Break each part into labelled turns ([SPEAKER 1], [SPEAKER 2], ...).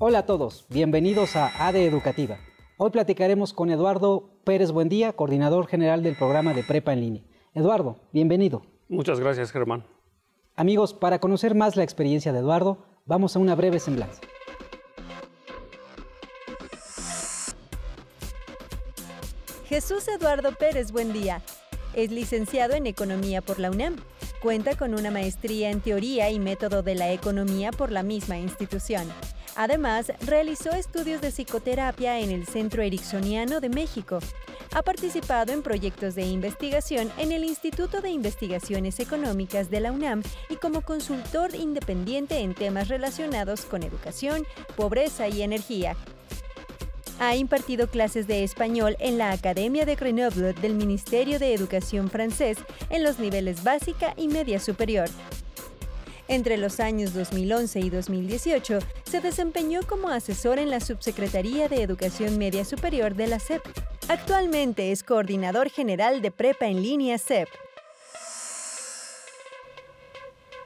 [SPEAKER 1] Hola a todos, bienvenidos a ADE Educativa. Hoy platicaremos con Eduardo Pérez Buendía, coordinador general del programa de Prepa en línea. Eduardo, bienvenido.
[SPEAKER 2] Muchas gracias, Germán.
[SPEAKER 1] Amigos, para conocer más la experiencia de Eduardo, vamos a una breve semblanza. Jesús Eduardo Pérez día. es licenciado en Economía por la UNAM. Cuenta con una maestría en Teoría y Método de la Economía por la misma institución. Además, realizó estudios de psicoterapia en el Centro Ericksoniano de México ha participado en proyectos de investigación en el Instituto de Investigaciones Económicas de la UNAM y como consultor independiente en temas relacionados con educación, pobreza y energía. Ha impartido clases de español en la Academia de Grenoble del Ministerio de Educación francés en los niveles básica y media superior. Entre los años 2011 y 2018, se desempeñó como asesor en la Subsecretaría de Educación Media Superior de la SEP. Actualmente es coordinador general de Prepa en Línea SEP.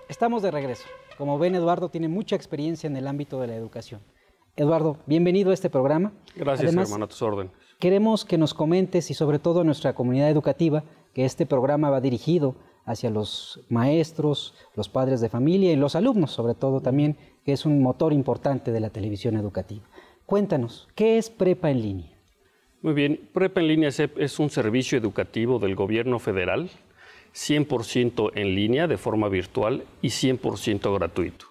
[SPEAKER 1] Estamos de regreso. Como ven, Eduardo tiene mucha experiencia en el ámbito de la educación. Eduardo, bienvenido a este programa. Gracias, hermano, a tus órdenes. Queremos que nos comentes y sobre todo a nuestra comunidad educativa que este programa va dirigido hacia los maestros, los padres de familia y los alumnos, sobre todo también, que es un motor importante de la televisión educativa. Cuéntanos, ¿qué es Prepa en línea?
[SPEAKER 2] Muy bien, Prepa en línea e es un servicio educativo del gobierno federal, 100% en línea, de forma virtual y 100% gratuito.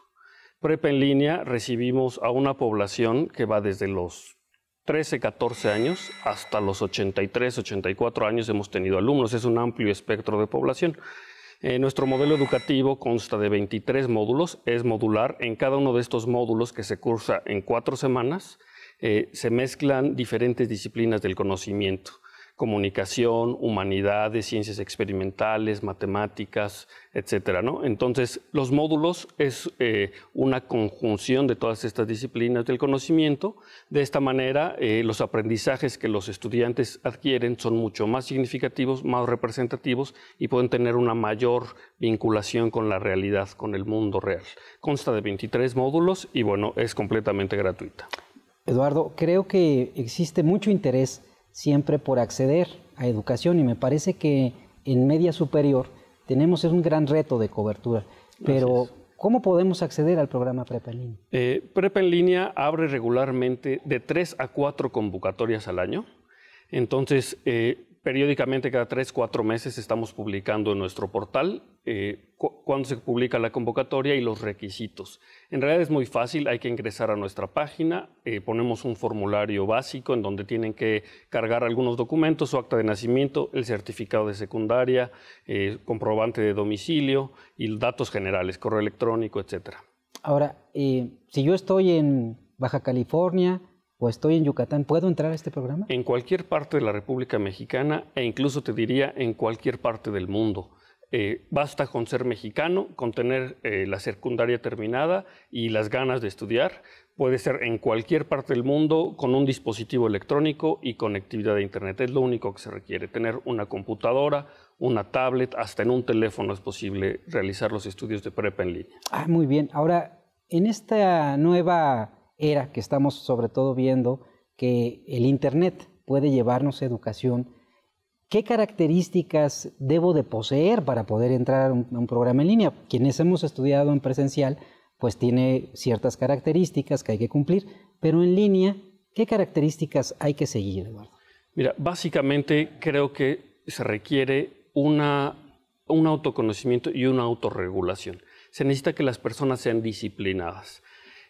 [SPEAKER 2] Prepa en línea recibimos a una población que va desde los 13, 14 años hasta los 83, 84 años hemos tenido alumnos. Es un amplio espectro de población. Eh, nuestro modelo educativo consta de 23 módulos, es modular. En cada uno de estos módulos que se cursa en cuatro semanas, eh, se mezclan diferentes disciplinas del conocimiento comunicación, humanidades, ciencias experimentales, matemáticas, etcétera. Entonces, los módulos es eh, una conjunción de todas estas disciplinas del conocimiento. De esta manera, eh, los aprendizajes que los estudiantes adquieren son mucho más significativos, más representativos y pueden tener una mayor vinculación con la realidad, con el mundo real. Consta de 23 módulos y bueno, es completamente gratuita.
[SPEAKER 1] Eduardo, creo que existe mucho interés siempre por acceder a educación y me parece que en media superior tenemos un gran reto de cobertura, pero ¿cómo podemos acceder al programa Prepa en línea?
[SPEAKER 2] Eh, Prepa en línea abre regularmente de tres a cuatro convocatorias al año, entonces eh, periódicamente, cada tres, cuatro meses, estamos publicando en nuestro portal eh, cuándo se publica la convocatoria y los requisitos. En realidad es muy fácil, hay que ingresar a nuestra página, eh, ponemos un formulario básico en donde tienen que cargar algunos documentos, su acta de nacimiento, el certificado de secundaria, el eh, comprobante de domicilio y datos generales, correo electrónico, etc.
[SPEAKER 1] Ahora, si yo estoy en Baja California, o estoy en Yucatán, ¿puedo entrar a este programa?
[SPEAKER 2] En cualquier parte de la República Mexicana e incluso te diría en cualquier parte del mundo. Eh, basta con ser mexicano, con tener eh, la secundaria terminada y las ganas de estudiar. Puede ser en cualquier parte del mundo con un dispositivo electrónico y conectividad de Internet. Es lo único que se requiere, tener una computadora, una tablet, hasta en un teléfono es posible realizar los estudios de prepa en línea.
[SPEAKER 1] Ah, muy bien. Ahora, en esta nueva era que estamos sobre todo viendo que el Internet puede llevarnos educación, ¿qué características debo de poseer para poder entrar a un, programa en línea? Quienes hemos estudiado en presencial, pues tiene ciertas características que hay que cumplir, pero en línea, ¿qué características hay que seguir, Eduardo?
[SPEAKER 2] Mira, básicamente creo que se requiere una, un autoconocimiento y una autorregulación. Se necesita que las personas sean disciplinadas.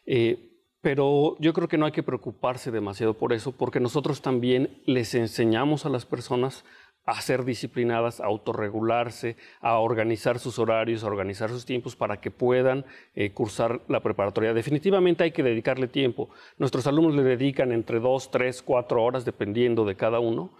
[SPEAKER 2] Eh, pero yo creo que no hay que preocuparse demasiado por eso, porque nosotros también les enseñamos a las personas a ser disciplinadas, a autorregularse, a organizar sus horarios, a organizar sus tiempos para que puedan eh, cursar la preparatoria. Definitivamente hay que dedicarle tiempo. Nuestros alumnos le dedican entre dos, tres, cuatro horas, dependiendo de cada uno,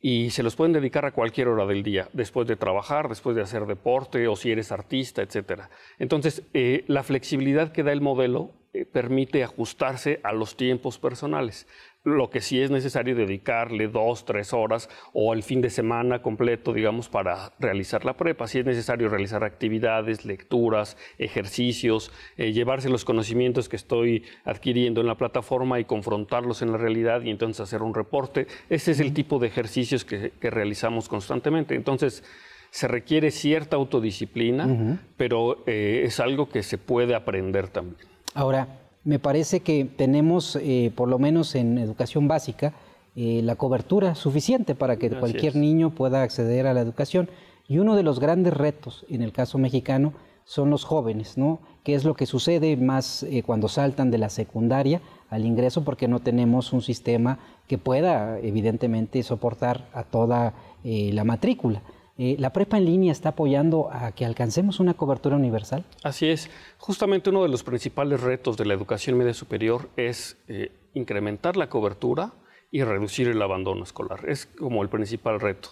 [SPEAKER 2] y se los pueden dedicar a cualquier hora del día, después de trabajar, después de hacer deporte o si eres artista, etc. Entonces, eh, la flexibilidad que da el modelo eh, permite ajustarse a los tiempos personales. Lo que sí es necesario dedicarle dos, tres horas o el fin de semana completo, digamos, para realizar la prepa. Sí es necesario realizar actividades, lecturas, ejercicios, eh, llevarse los conocimientos que estoy adquiriendo en la plataforma y confrontarlos en la realidad y entonces hacer un reporte. Ese es el tipo de ejercicios que, realizamos constantemente. Entonces, se requiere cierta autodisciplina, pero eh, es algo que se puede aprender también.
[SPEAKER 1] Ahora, me parece que tenemos, eh, por lo menos en educación básica, eh, la cobertura suficiente para que cualquier niño pueda acceder a la educación. Y uno de los grandes retos en el caso mexicano son los jóvenes, ¿no? ¿Qué es lo que sucede más eh, cuando saltan de la secundaria al ingreso? Porque no tenemos un sistema que pueda, evidentemente, soportar a toda la matrícula. Eh, ¿La prepa en línea está apoyando a que alcancemos una cobertura universal?
[SPEAKER 2] Así es. Justamente uno de los principales retos de la educación media superior es eh, incrementar la cobertura y reducir el abandono escolar. Es como el principal reto.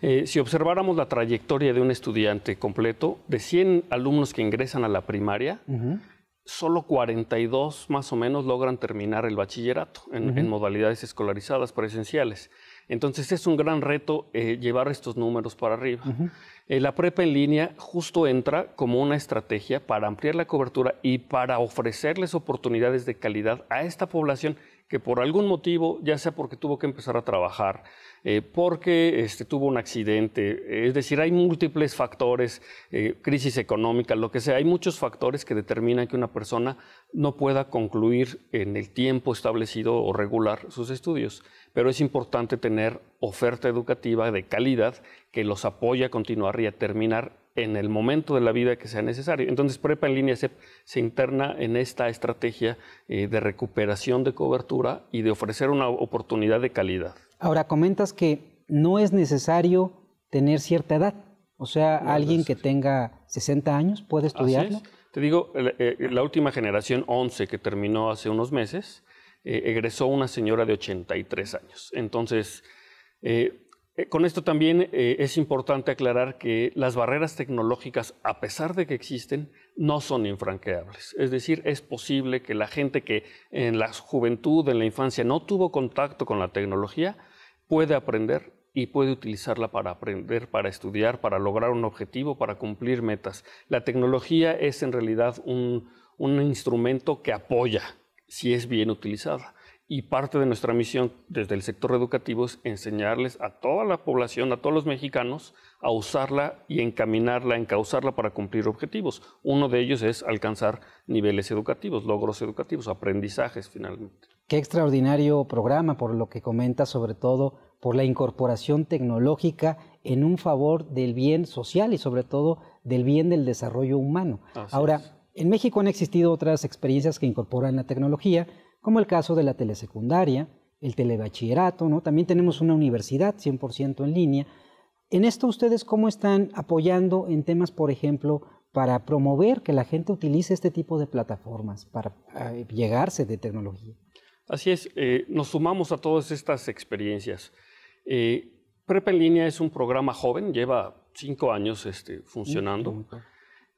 [SPEAKER 2] Eh, si observáramos la trayectoria de un estudiante completo, de 100 alumnos que ingresan a la primaria, solo 42 más o menos logran terminar el bachillerato en modalidades escolarizadas presenciales. Entonces es un gran reto eh, llevar estos números para arriba. Eh, la prepa en línea justo entra como una estrategia para ampliar la cobertura y para ofrecerles oportunidades de calidad a esta población que por algún motivo, ya sea porque tuvo que empezar a trabajar, eh, porque este, tuvo un accidente. Es decir, hay múltiples factores, eh, crisis económica, lo que sea. Hay muchos factores que determinan que una persona no pueda concluir en el tiempo establecido o regular sus estudios. Pero es importante tener oferta educativa de calidad que los apoye a continuar y a terminar en el momento de la vida que sea necesario. Entonces, Prepa en línea se, se interna en esta estrategia eh, de recuperación de cobertura y de ofrecer una oportunidad de calidad.
[SPEAKER 1] Ahora comentas que no es necesario tener cierta edad. O sea, alguien que tenga 60 años puede estudiarlo.
[SPEAKER 2] Te digo, eh, eh, la última generación 11 que terminó hace unos meses, eh, egresó una señora de 83 años. Entonces, con esto también es importante aclarar que las barreras tecnológicas, a pesar de que existen, no son infranqueables. Es decir, es posible que la gente que en la juventud, en la infancia, no tuvo contacto con la tecnología, puede aprender y puede utilizarla para aprender, para estudiar, para lograr un objetivo, para cumplir metas. La tecnología es en realidad un, instrumento que apoya si es bien utilizada. Y parte de nuestra misión desde el sector educativo es enseñarles a toda la población, a todos los mexicanos, a usarla y encaminarla, encauzarla para cumplir objetivos. Uno de ellos es alcanzar niveles educativos, logros educativos, aprendizajes finalmente.
[SPEAKER 1] Qué extraordinario programa por lo que comenta, sobre todo por la incorporación tecnológica en un favor del bien social y sobre todo del bien del desarrollo humano. Ahora, en México han existido otras experiencias que incorporan la tecnología, como el caso de la telesecundaria, el telebachillerato, ¿no? También tenemos una universidad 100% en línea. En esto ustedes cómo están apoyando en temas, por ejemplo, para promover que la gente utilice este tipo de plataformas para eh, llegarse de tecnología.
[SPEAKER 2] Así es, eh, nos sumamos a todas estas experiencias. Eh, Prepa en línea es un programa joven, lleva cinco años este, funcionando.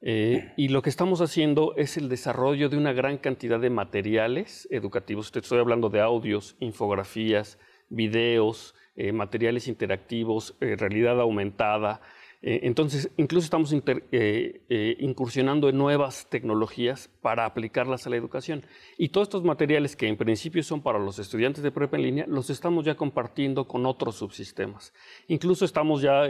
[SPEAKER 2] Eh, y lo que estamos haciendo es el desarrollo de una gran cantidad de materiales educativos. estoy hablando de audios, infografías, videos, eh, materiales interactivos, realidad aumentada, eh, entonces, incluso estamos eh, eh, incursionando en nuevas tecnologías para aplicarlas a la educación. Y todos estos materiales que en principio son para los estudiantes de prepa en línea, los estamos ya compartiendo con otros subsistemas. Incluso estamos ya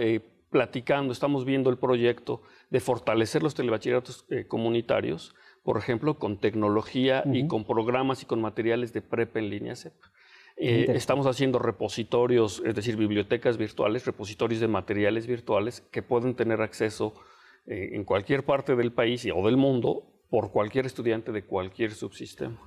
[SPEAKER 2] platicando, estamos viendo el proyecto de fortalecer los telebachilleratos comunitarios, por ejemplo, con tecnología y con programas y con materiales de prepa en línea CEP. Eh, estamos haciendo repositorios, es decir, bibliotecas virtuales, repositorios de materiales virtuales que pueden tener acceso eh, en cualquier parte del país o del mundo por cualquier estudiante de cualquier subsistema.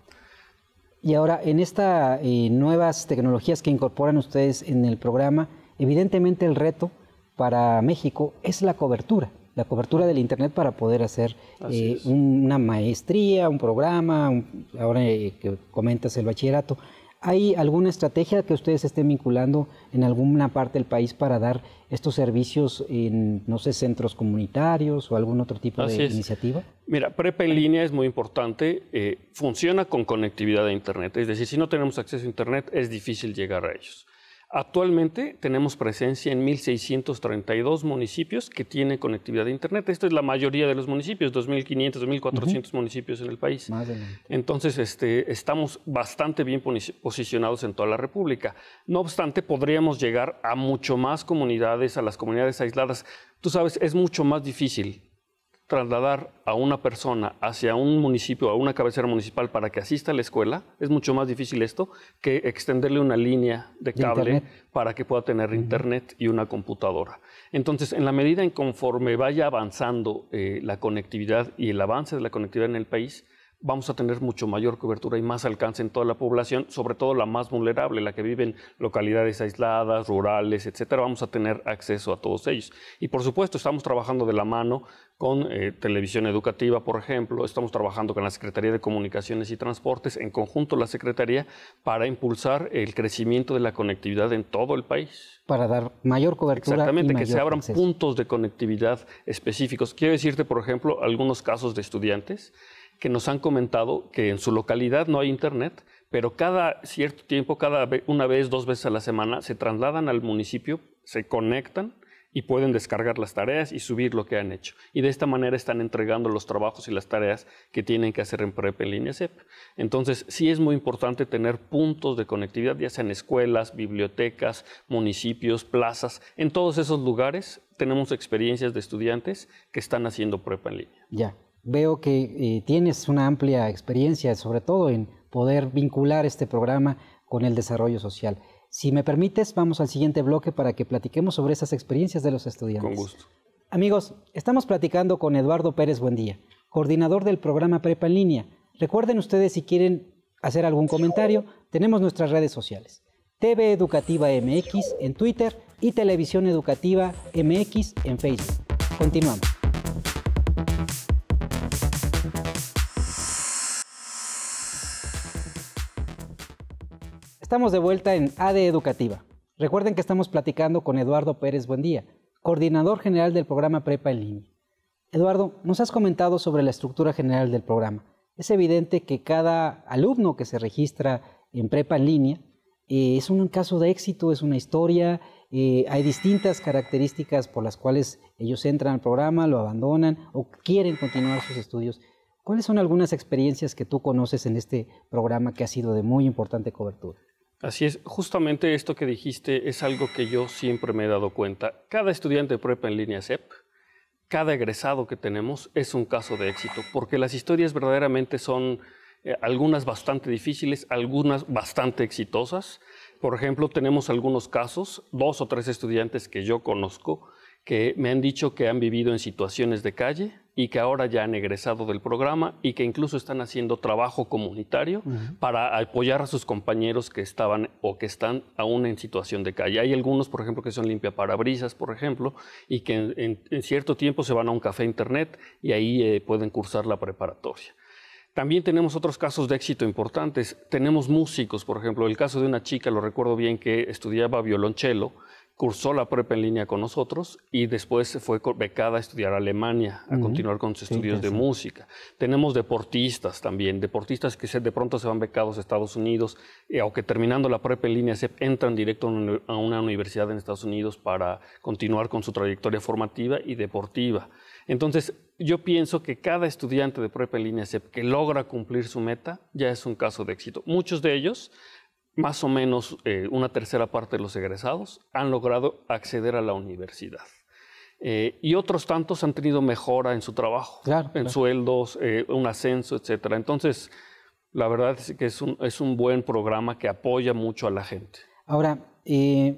[SPEAKER 1] Y ahora, en estas eh, nuevas tecnologías que incorporan ustedes en el programa, evidentemente el reto para México es la cobertura, la cobertura del Internet para poder hacer una maestría, un programa, ahora que comentas el bachillerato. ¿Hay alguna estrategia que ustedes estén vinculando en alguna parte del país para dar estos servicios en, no sé, centros comunitarios o algún otro tipo de iniciativa?
[SPEAKER 2] Mira, prepa en línea es muy importante. Eh, funciona con conectividad a Internet. Es decir, si no tenemos acceso a Internet, es difícil llegar a ellos. Actualmente tenemos presencia en 1.632 municipios que tienen conectividad de Internet. Esto es la mayoría de los municipios, 2.500, 2.400 municipios en el país. Entonces, este, estamos bastante bien posicionados en toda la República. No obstante, podríamos llegar a mucho más comunidades, a las comunidades aisladas. Tú sabes, es mucho más difícil trasladar a una persona hacia un municipio, a una cabecera municipal para que asista a la escuela, es mucho más difícil esto que extenderle una línea de cable para que pueda tener internet y una computadora. Entonces, en la medida en conforme vaya avanzando eh, la conectividad y el avance de la conectividad en el país, vamos a tener mucho mayor cobertura y más alcance en toda la población, sobre todo la más vulnerable, la que vive en localidades aisladas, rurales, etcétera. Vamos a tener acceso a todos ellos. Y por supuesto, estamos trabajando de la mano con eh, televisión educativa, por ejemplo. Estamos trabajando con la Secretaría de Comunicaciones y Transportes, en conjunto la Secretaría, para impulsar el crecimiento de la conectividad en todo el país.
[SPEAKER 1] Para dar mayor cobertura. Exactamente, que se abran
[SPEAKER 2] puntos de conectividad específicos. Quiero decirte, por ejemplo, algunos casos de estudiantes que nos han comentado que en su localidad no hay internet, pero cada cierto tiempo, cada una vez, dos veces a la semana, se trasladan al municipio, se conectan y pueden descargar las tareas y subir lo que han hecho. Y de esta manera están entregando los trabajos y las tareas que tienen que hacer en PREP en línea CEP. Entonces, sí es muy importante tener puntos de conectividad, ya sean escuelas, bibliotecas, municipios, plazas. En todos esos lugares tenemos experiencias de estudiantes que están haciendo PREP en línea.
[SPEAKER 1] Ya veo que eh, tienes una amplia experiencia, sobre todo en poder vincular este programa con el desarrollo social. Si me permites, vamos al siguiente bloque para que platiquemos sobre esas experiencias de los estudiantes. Con gusto. Amigos, estamos platicando con Eduardo Pérez Buendía, coordinador del programa Prepa en Línea. Recuerden ustedes si quieren hacer algún comentario, tenemos nuestras redes sociales. TV Educativa MX en Twitter y Televisión Educativa MX en Facebook. Continuamos. Estamos de vuelta en AD Educativa. Recuerden que estamos platicando con Eduardo Pérez Buendía, coordinador general del programa Prepa en línea. Eduardo, nos has comentado sobre la estructura general del programa. Es evidente que cada alumno que se registra en Prepa en línea eh, es un caso de éxito, es una historia, eh, hay distintas características por las cuales ellos entran al programa, lo abandonan o quieren continuar sus estudios. ¿Cuáles son algunas experiencias que tú conoces en este programa que ha sido de muy importante cobertura?
[SPEAKER 2] Así es, justamente esto que dijiste es algo que yo siempre me he dado cuenta. Cada estudiante de prepa en línea CEP, cada egresado que tenemos es un caso de éxito, porque las historias verdaderamente son eh, algunas bastante difíciles, algunas bastante exitosas. Por ejemplo, tenemos algunos casos, dos o tres estudiantes que yo conozco, que me han dicho que han vivido en situaciones de calle y que ahora ya han egresado del programa y que incluso están haciendo trabajo comunitario para apoyar a sus compañeros que estaban o que están aún en situación de calle. Hay algunos, por ejemplo, que son limpia parabrisas, por ejemplo, y que en, cierto tiempo se van a un café internet y ahí eh, pueden cursar la preparatoria. También tenemos otros casos de éxito importantes. Tenemos músicos, por ejemplo, el caso de una chica, lo recuerdo bien, que estudiaba violonchelo cursó la prepa en línea con nosotros y después fue becada a estudiar a Alemania, a continuar con sus estudios de música. Tenemos deportistas también, deportistas que de pronto se van becados a Estados Unidos, eh, aunque terminando la prepa en línea se entran directo a una universidad en Estados Unidos para continuar con su trayectoria formativa y deportiva. Entonces, yo pienso que cada estudiante de prepa en línea sep que logra cumplir su meta ya es un caso de éxito. Muchos de ellos más o menos eh, una tercera parte de los egresados han logrado acceder a la universidad. Eh, y otros tantos han tenido mejora en su trabajo, en sueldos, eh, un ascenso, etcétera. Entonces, la verdad es que es un, es un buen programa que apoya mucho a la gente.
[SPEAKER 1] Ahora,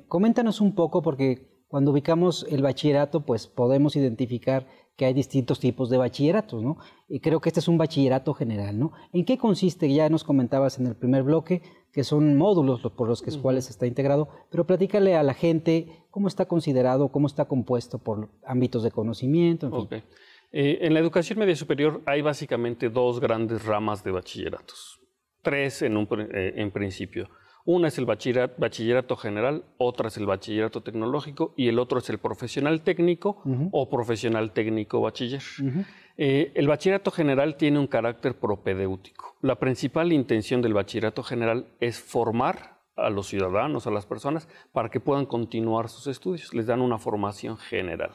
[SPEAKER 1] coméntanos un poco, porque cuando ubicamos el bachillerato, pues podemos identificar que hay distintos tipos de bachilleratos, ¿no? Y creo que este es un bachillerato general, ¿no? ¿En qué consiste? Ya nos comentabas en el primer bloque que son módulos por los que, cuales está integrado, pero platícale a la gente cómo está considerado, cómo está compuesto por ámbitos de conocimiento,
[SPEAKER 2] en eh, en la educación media superior hay básicamente dos grandes ramas de bachilleratos, tres en, un, eh, en principio. Una es el bachillerato general, otra es el bachillerato tecnológico y el otro es el profesional técnico o profesional técnico bachiller. Eh, el bachillerato general tiene un carácter propedéutico. La principal intención del bachillerato general es formar a los ciudadanos, a las personas, para que puedan continuar sus estudios. Les dan una formación general.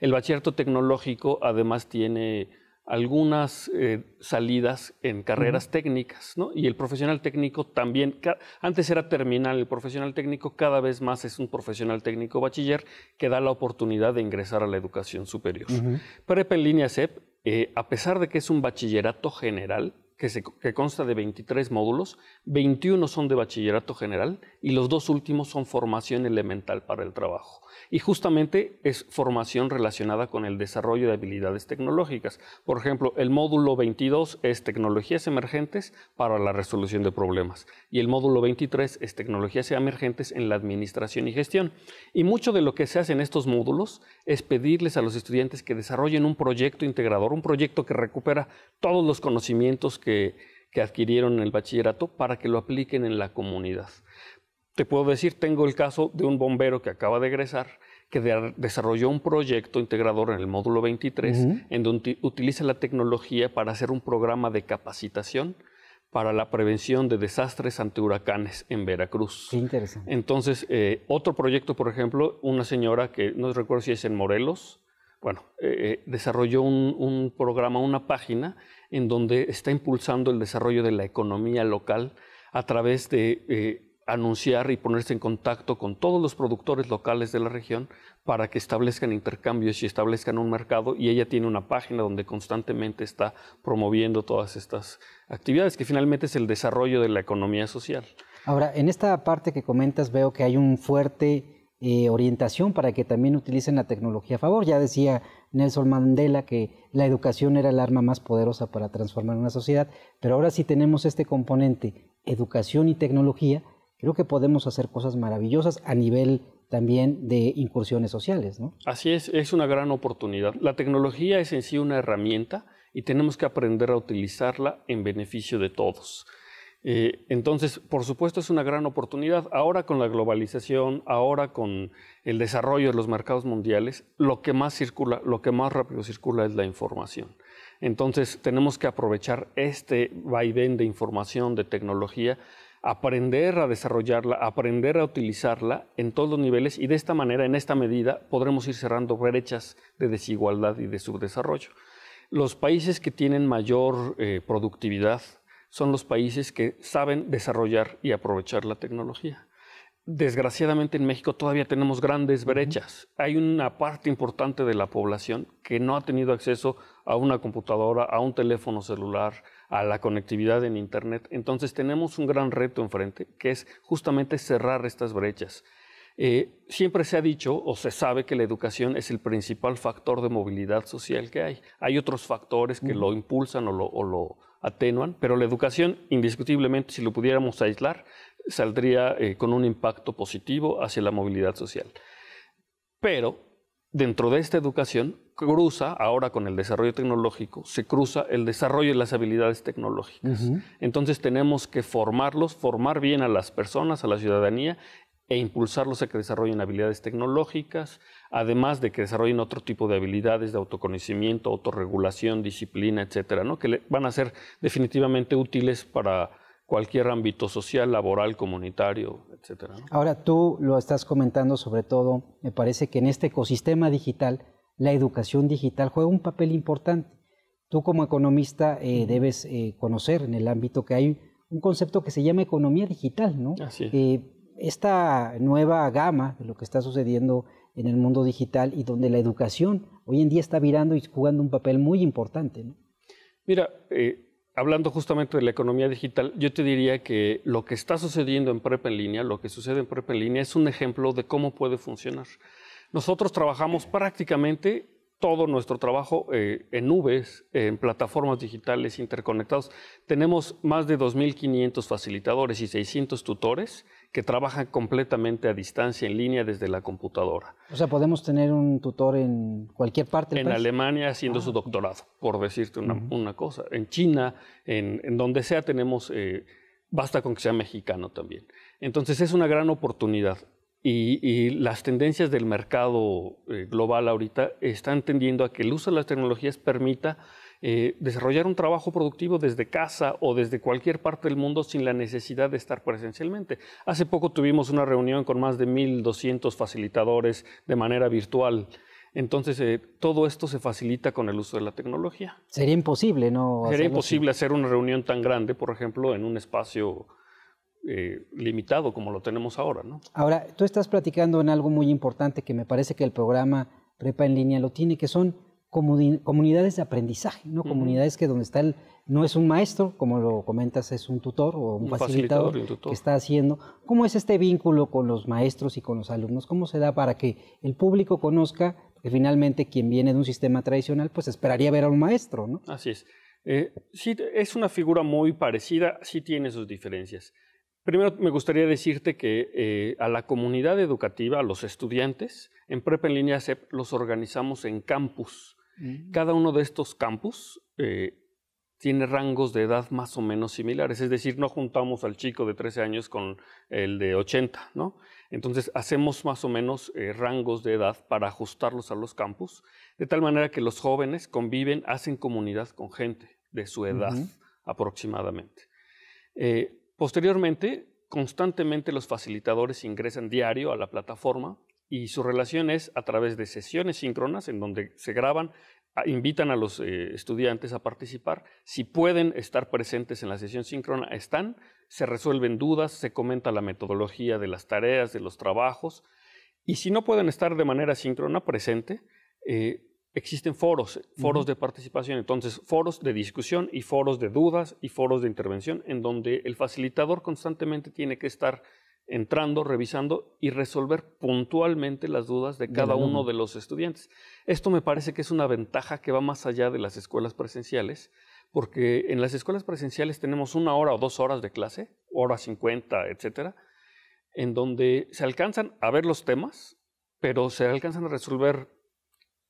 [SPEAKER 2] El bachillerato tecnológico además tiene algunas eh, salidas en carreras técnicas, ¿no? Y el profesional técnico también, antes era terminal, el profesional técnico cada vez más es un profesional técnico bachiller que da la oportunidad de ingresar a la educación superior. Pero en línea CEP, eh, a pesar de que es un bachillerato general, que, consta de 23 módulos, 21 son de bachillerato general y los dos últimos son formación elemental para el trabajo. Y justamente es formación relacionada con el desarrollo de habilidades tecnológicas. Por ejemplo, el módulo 22 es tecnologías emergentes para la resolución de problemas y el módulo 23 es tecnologías emergentes en la administración y gestión. Y mucho de lo que se hace en estos módulos es pedirles a los estudiantes que desarrollen un proyecto integrador, un proyecto que recupera todos los conocimientos que, adquirieron en el bachillerato para que lo apliquen en la comunidad. Te puedo decir, tengo el caso de un bombero que acaba de egresar, que desarrolló un proyecto integrador en el módulo 23, en donde utiliza la tecnología para hacer un programa de capacitación para la prevención de desastres ante huracanes en Veracruz. Qué interesante. Entonces, eh, otro proyecto, por ejemplo, una señora que no recuerdo si es en Morelos, bueno, eh, eh, desarrolló un, un, programa, una página en donde está impulsando el desarrollo de la economía local a través de eh, anunciar y ponerse en contacto con todos los productores locales de la región para que establezcan intercambios y establezcan un mercado y ella tiene una página donde constantemente está promoviendo todas estas actividades que finalmente es el desarrollo de la economía social.
[SPEAKER 1] Ahora, en esta parte que comentas veo que hay un fuerte eh, orientación para que también utilicen la tecnología a favor. Ya decía Nelson Mandela que la educación era el arma más poderosa para transformar una sociedad, pero ahora si tenemos este componente, educación y tecnología, creo que podemos hacer cosas maravillosas a nivel también de incursiones sociales.
[SPEAKER 2] Así es, es una gran oportunidad. La tecnología es en sí una herramienta y tenemos que aprender a utilizarla en beneficio de todos. Eh, entonces, por supuesto, es una gran oportunidad. Ahora con la globalización, ahora con el desarrollo de los mercados mundiales, lo que más circula, lo que más rápido circula es la información. Entonces, tenemos que aprovechar este vaivén de información, de tecnología, aprender a desarrollarla, aprender a utilizarla en todos los niveles y de esta manera, en esta medida, podremos ir cerrando brechas de desigualdad y de subdesarrollo. Los países que tienen mayor eh, productividad, son los países que saben desarrollar y aprovechar la tecnología. Desgraciadamente en México todavía tenemos grandes brechas. Hay una parte importante de la población que no ha tenido acceso a una computadora, a un teléfono celular, a la conectividad en Internet. Entonces tenemos un gran reto enfrente, que es justamente cerrar estas brechas. Eh, siempre se ha dicho o se sabe que la educación es el principal factor de movilidad social que hay. Hay otros factores que lo impulsan o lo atenuan, pero la educación, indiscutiblemente, si lo pudiéramos aislar, saldría eh, con un impacto positivo hacia la movilidad social. Pero dentro de esta educación cruza, ahora con el desarrollo tecnológico, se cruza el desarrollo de las habilidades tecnológicas. Entonces tenemos que formarlos, formar bien a las personas, a la ciudadanía e impulsarlos a que desarrollen habilidades tecnológicas, además de que desarrollen otro tipo de habilidades de autoconocimiento, autorregulación, disciplina, etcétera, que van a ser definitivamente útiles para cualquier ámbito social, laboral, comunitario, etcétera.
[SPEAKER 1] Ahora tú lo estás comentando sobre todo, me parece que en este ecosistema digital la educación digital juega un papel importante. Tú como economista eh, debes eh, conocer en el ámbito que hay un concepto que se llama economía digital, ¿no? Así eh, esta nueva gama de lo que está sucediendo en el mundo digital y donde la educación hoy en día está virando y jugando un papel muy importante.
[SPEAKER 2] Mira, eh, hablando justamente de la economía digital, yo te diría que lo que está sucediendo en Prepa en línea, lo que sucede en Prepa en línea es un ejemplo de cómo puede funcionar. Nosotros trabajamos prácticamente todo nuestro trabajo eh, en nubes, en plataformas digitales interconectados. Tenemos más de 2.500 facilitadores y 600 tutores que trabajan completamente a distancia, en línea, desde la computadora. O sea,
[SPEAKER 1] podemos tener un tutor en cualquier parte del En
[SPEAKER 2] Alemania haciendo su ah, doctorado, por decirte una, cosa. En China, en, donde sea, tenemos... Eh, basta con que sea mexicano también. Entonces es una gran oportunidad. Y, las tendencias del mercado eh, global ahorita están tendiendo a que el uso de las tecnologías permita eh, desarrollar un trabajo productivo desde casa o desde cualquier parte del mundo sin la necesidad de estar presencialmente. Hace poco tuvimos una reunión con más de 1.200 facilitadores de manera virtual. Entonces, eh, todo esto se facilita con el uso de la tecnología.
[SPEAKER 1] Sería imposible, ¿no? Sería imposible
[SPEAKER 2] hacer una reunión tan grande, por ejemplo, en un espacio eh, limitado como lo tenemos ahora. ¿no?
[SPEAKER 1] Ahora, tú estás platicando en algo muy importante que me parece que el programa Prepa en línea lo tiene, que son comunidades de aprendizaje, ¿no? comunidades que donde está el, no es un maestro, como lo comentas, es un tutor o un, facilitador, que está haciendo. ¿Cómo es este vínculo con los maestros y con los alumnos? ¿Cómo se da para que el público conozca que finalmente quien viene de un sistema tradicional, pues esperaría ver a un maestro, ¿no?
[SPEAKER 2] Así es. Eh, sí, es una figura muy parecida, sí tiene sus diferencias. Primero me gustaría decirte que eh, a la comunidad educativa, a los estudiantes, en Prepa en Línea CEP los organizamos en campus. Mm. Cada uno de estos campus eh, tiene rangos de edad más o menos similares, es decir, no juntamos al chico de 13 años con el de 80, ¿no? Entonces hacemos más o menos eh, rangos de edad para ajustarlos a los campus, de tal manera que los jóvenes conviven, hacen comunidad con gente de su edad aproximadamente. Posteriormente, constantemente los facilitadores ingresan diario a la plataforma y su relación es a través de sesiones síncronas en donde se graban, invitan a los eh, estudiantes a participar. Si pueden estar presentes en la sesión síncrona, están, se resuelven dudas, se comenta la metodología de las tareas, de los trabajos. Y si no pueden estar de manera síncrona presente, eh, existen foros, foros de participación, entonces foros de discusión y foros de dudas y foros de intervención, en donde el facilitador constantemente tiene que estar entrando, revisando y resolver puntualmente las dudas de cada uno de los estudiantes. Esto me parece que es una ventaja que va más allá de las escuelas presenciales, porque en las escuelas presenciales tenemos una hora o dos horas de clase, hora 50, etcétera, en donde se alcanzan a ver los temas, pero se alcanzan a resolver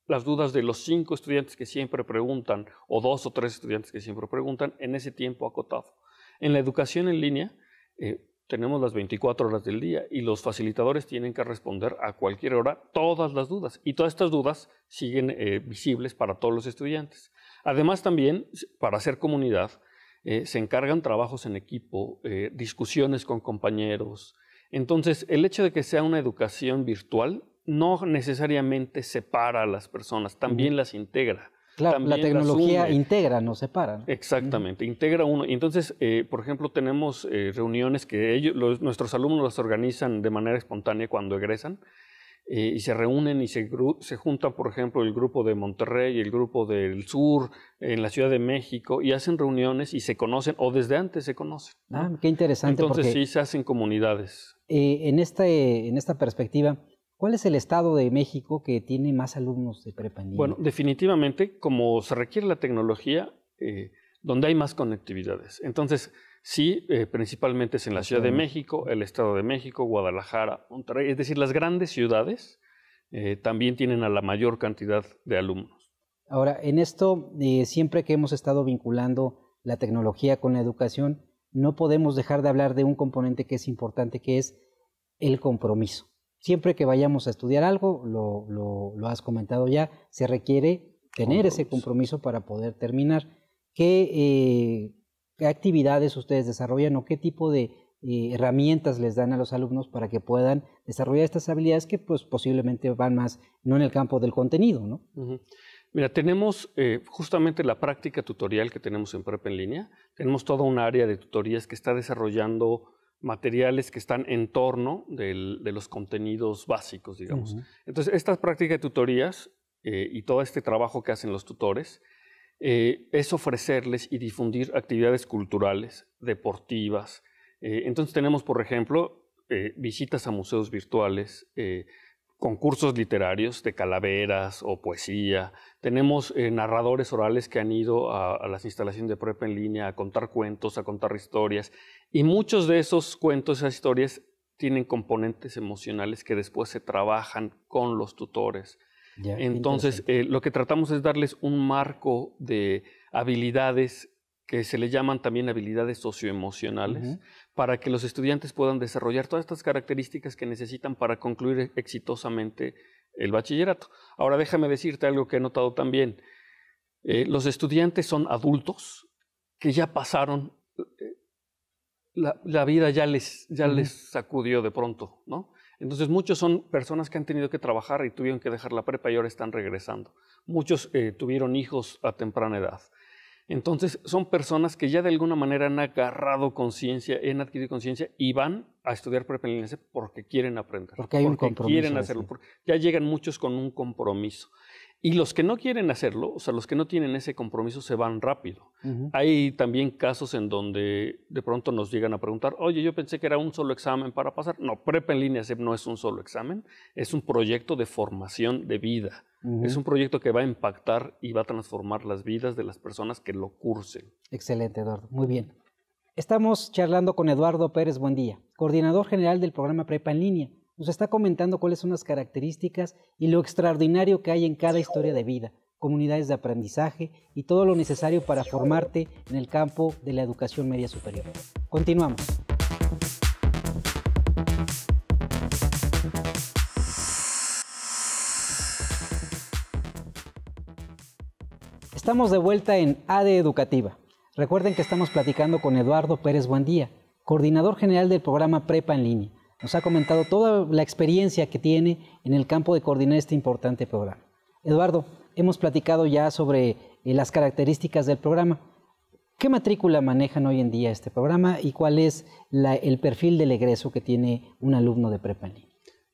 [SPEAKER 2] las dudas de los cinco estudiantes que siempre preguntan, o dos o tres estudiantes que siempre preguntan, en ese tiempo acotado. En la educación en línea eh, tenemos las 24 horas del día y los facilitadores tienen que responder a cualquier hora todas las dudas. Y todas estas dudas siguen eh, visibles para todos los estudiantes. Además también, para hacer comunidad, eh, se encargan trabajos en equipo, discusiones con compañeros. Entonces, el hecho de que sea una educación virtual no necesariamente separa a las personas, también las integra. Claro, la tecnología
[SPEAKER 1] integra, no separa.
[SPEAKER 2] Exactamente, integra uno. Entonces, eh, por ejemplo, tenemos eh, reuniones que nuestros alumnos las organizan de manera espontánea cuando egresan eh, y se reúnen y se, se juntan, por ejemplo, el grupo de Monterrey, el grupo del sur, en la Ciudad de México, y hacen reuniones y se conocen, o desde antes se conocen.
[SPEAKER 1] Ah, qué interesante. Entonces sí
[SPEAKER 2] se hacen comunidades.
[SPEAKER 1] en, este, en esta perspectiva ¿Cuál es el estado de México que tiene más alumnos de prepa Bueno,
[SPEAKER 2] definitivamente, como se requiere la tecnología, eh, donde hay más conectividades. Entonces, sí, eh, principalmente es en la Ciudad de México, el Estado de México, Guadalajara, Monterrey, es decir, las grandes ciudades eh, también tienen a la mayor cantidad de alumnos.
[SPEAKER 1] Ahora, en esto, siempre que hemos estado vinculando la tecnología con la educación, no podemos dejar de hablar de un componente que es importante, que es el compromiso. Siempre que vayamos a estudiar algo, lo, has comentado ya, se requiere tener ese compromiso para poder terminar. Eh, ¿Qué, actividades ustedes desarrollan o qué tipo de eh, herramientas les dan a los alumnos para que puedan desarrollar estas habilidades que pues posiblemente van más no en el campo del contenido, ¿no?
[SPEAKER 2] Mira, tenemos eh, justamente la práctica tutorial que tenemos en Prep en línea. Tenemos toda una área de tutorías que está desarrollando materiales que están en torno de los contenidos básicos, digamos. Entonces, esta práctica de tutorías eh, y todo este trabajo que hacen los tutores eh, es ofrecerles y difundir actividades culturales, deportivas. Eh, entonces, tenemos, por ejemplo, visitas a museos virtuales, concursos literarios de calaveras o poesía. Tenemos narradores orales que han ido a, las instalaciones de prueba en línea a contar cuentos, a contar historias. Y muchos de esos cuentos, esas historias, tienen componentes emocionales que después se trabajan con los tutores. Entonces, eh, lo que tratamos es darles un marco de habilidades que se le llaman también habilidades socioemocionales, para que los estudiantes puedan desarrollar todas estas características que necesitan para concluir exitosamente el bachillerato. Ahora déjame decirte algo que he notado también. Eh, los estudiantes son adultos que ya pasaron la, vida ya, les, ya les sacudió de pronto, ¿no? Entonces muchos son personas que han tenido que trabajar y tuvieron que dejar la prepa y ahora están regresando. Muchos eh, tuvieron hijos a temprana edad. Entonces son personas que ya de alguna manera han agarrado conciencia, han adquirido conciencia y van a estudiar prepa en porque quieren aprender. Porque hay un compromiso. Quieren hacerlo. ya llegan muchos con un compromiso. Y los que no quieren hacerlo, o sea, los que no tienen ese compromiso, se van rápido. Hay también casos en donde de pronto nos llegan a preguntar, oye, yo pensé que era un solo examen para pasar. No, Prepa en línea e no es un solo examen, es un proyecto de formación de vida. Es un proyecto que va a impactar y va a transformar las vidas de las personas que lo cursen.
[SPEAKER 1] Excelente, Eduardo. Muy bien. Estamos charlando con Eduardo Pérez Buendía, coordinador general del programa Prepa en línea nos está comentando cuáles son las características y lo extraordinario que hay en cada historia de vida, comunidades de aprendizaje y todo lo necesario para formarte en el campo de la educación media superior. Continuamos. Estamos de vuelta en AD Educativa. Recuerden que estamos platicando con Eduardo Pérez Buandía, coordinador general del programa Prepa en línea nos ha comentado toda la experiencia que tiene en el campo de coordinar este importante programa. Eduardo, hemos platicado ya sobre eh, las características del programa. ¿Qué matrícula manejan hoy en día este programa y cuál es el perfil del egreso que tiene un alumno de prepa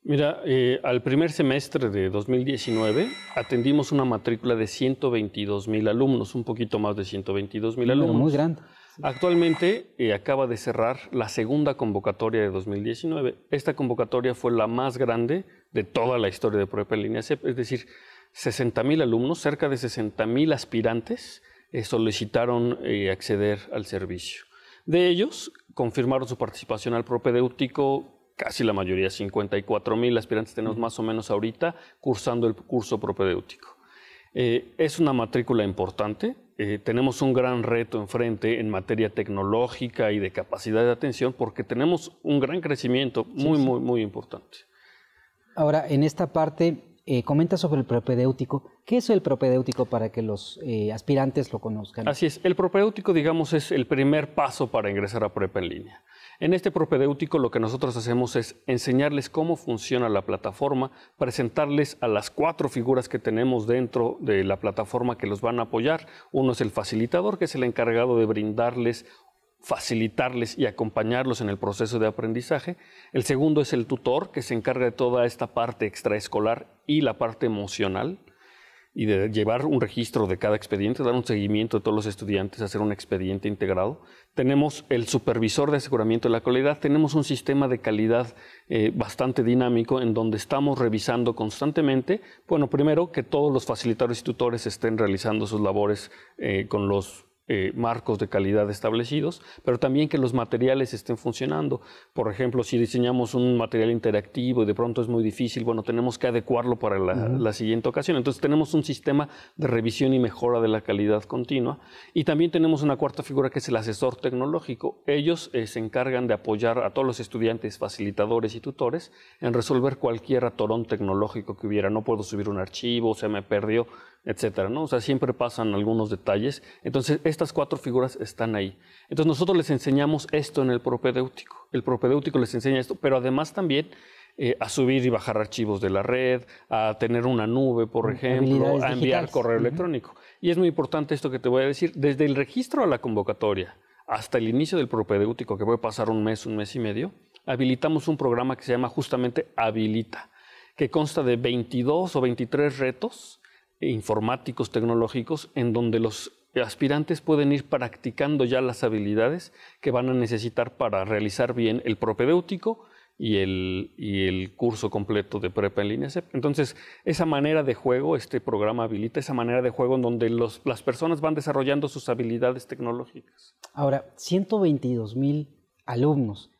[SPEAKER 2] Mira, eh, al primer semestre de 2019 atendimos una matrícula de 122 mil alumnos, un poquito más de 122 mil alumnos. Muy grande. Actualmente eh, acaba de cerrar la segunda convocatoria de 2019. Esta convocatoria fue la más grande de toda la historia de Prepa en Línea CEP, es decir, 60.000 alumnos, cerca de mil aspirantes eh, solicitaron eh, acceder al servicio. De ellos, confirmaron su participación al propedéutico casi la mayoría, mil aspirantes tenemos más o menos ahorita cursando el curso propedéutico. Eh, es una matrícula importante. Eh, tenemos un gran reto enfrente en materia tecnológica y de capacidad de atención porque tenemos un gran crecimiento muy, muy, muy importante.
[SPEAKER 1] Ahora, en esta parte, eh, comenta sobre el propedéutico. ¿Qué es el propedéutico para que los aspirantes lo conozcan? Así
[SPEAKER 2] es, el propedéutico, digamos, es el primer paso para ingresar a prepa en línea. En este propedéutico lo que nosotros hacemos es enseñarles cómo funciona la plataforma, presentarles a las cuatro figuras que tenemos dentro de la plataforma que los van a apoyar. Uno es el facilitador, que es el encargado de brindarles facilitarles y acompañarlos en el proceso de aprendizaje. El segundo es el tutor, que se encarga de toda esta parte extraescolar y la parte emocional y de llevar un registro de cada expediente, dar un seguimiento de todos los estudiantes, hacer un expediente integrado. Tenemos el supervisor de aseguramiento de la calidad, tenemos un sistema de calidad eh, bastante dinámico en donde estamos revisando constantemente, bueno, primero que todos los facilitadores y tutores estén realizando sus labores eh, con los eh, marcos de calidad establecidos, pero también que los materiales estén funcionando. Por ejemplo, si diseñamos un material interactivo y de pronto es muy difícil, bueno, tenemos que adecuarlo para la, siguiente ocasión. Entonces tenemos un sistema de revisión y mejora de la calidad continua. Y también tenemos una cuarta figura que es el asesor tecnológico. Ellos eh, se encargan de apoyar a todos los estudiantes, facilitadores y tutores en resolver cualquier atorón tecnológico que hubiera. No puedo subir un archivo, se me perdió etcétera, ¿no? O sea, siempre pasan algunos detalles. Entonces, estas cuatro figuras están ahí. Entonces, nosotros les enseñamos esto en el propedéutico. El propedéutico les enseña esto, pero además también eh, a subir y bajar archivos de la red, a tener una nube, por mm, ejemplo, a enviar correo electrónico. Y es muy importante esto que te voy a decir, desde el registro a la convocatoria hasta el inicio del propedéutico, que puede pasar un mes, un mes y medio, habilitamos un programa que se llama justamente Habilita, que consta de 22 o 23 retos informáticos, tecnológicos, en donde los aspirantes pueden ir practicando ya las habilidades que van a necesitar para realizar bien el propedéutico y el, y el curso completo de prepa en línea CEP. Entonces, esa manera de juego, este programa habilita esa manera de juego en donde las personas van desarrollando sus habilidades tecnológicas.
[SPEAKER 1] Ahora, 122 mil alumnos.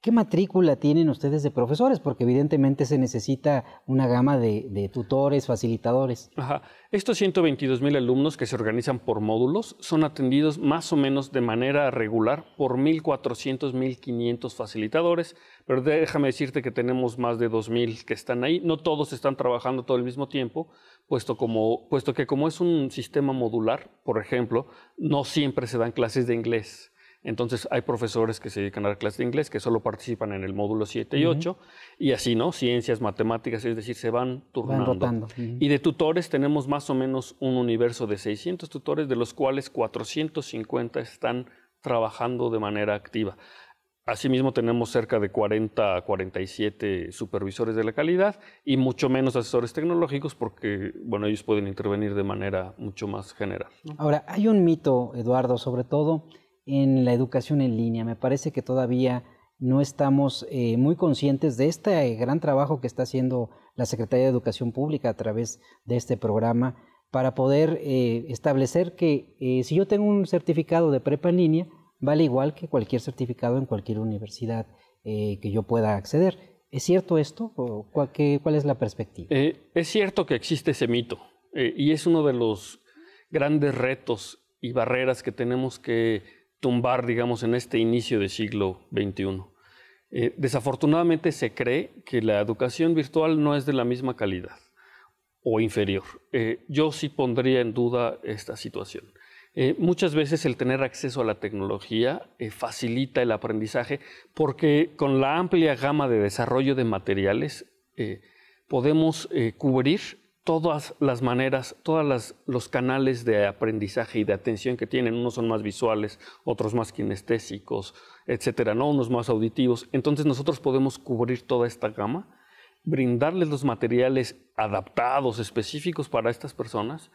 [SPEAKER 1] ¿Qué matrícula tienen ustedes de profesores? Porque evidentemente se necesita una gama de, tutores, facilitadores.
[SPEAKER 2] Ajá. Estos 122 mil alumnos que se organizan por módulos son atendidos más o menos de manera regular por 1.400, 1.500 facilitadores, pero déjame decirte que tenemos más de 2.000 que están ahí. No todos están trabajando todo el mismo tiempo, puesto, como, puesto que como es un sistema modular, por ejemplo, no siempre se dan clases de inglés entonces hay profesores que se dedican a la clase de inglés que solo participan en el módulo 7 y 8 y así, ¿no? Ciencias, matemáticas, es decir, se van turnando. Y de tutores tenemos más o menos un universo de 600 tutores, de los cuales 450 están trabajando de manera activa. Asimismo, tenemos cerca de 40 a 47 supervisores de la calidad y mucho menos asesores tecnológicos porque, bueno, ellos pueden intervenir de manera mucho más general.
[SPEAKER 1] Ahora, hay un mito, Eduardo, sobre todo en la educación en línea. Me parece que todavía no estamos eh, muy conscientes de este gran trabajo que está haciendo la Secretaría de Educación Pública a través de este programa para poder eh, establecer que eh, si yo tengo un certificado de prepa en línea, vale igual que cualquier certificado en cualquier universidad que yo pueda acceder. ¿Es cierto esto? ¿O cuál, es la perspectiva?
[SPEAKER 2] es cierto que existe ese mito y es uno de los grandes retos y barreras que tenemos que tumbar, digamos, en este inicio de siglo XXI. Eh, desafortunadamente se cree que la educación virtual no es de la misma calidad o inferior. Eh, yo sí pondría en duda esta situación. Eh, muchas veces el tener acceso a la tecnología facilita el aprendizaje porque con la amplia gama de desarrollo de materiales podemos cubrir todas las maneras, todos los canales de aprendizaje y de atención que tienen. Unos son más visuales, otros más kinestésicos, etcétera, ¿no? unos más auditivos. Entonces nosotros podemos cubrir toda esta gama, brindarles los materiales adaptados, específicos para estas personas.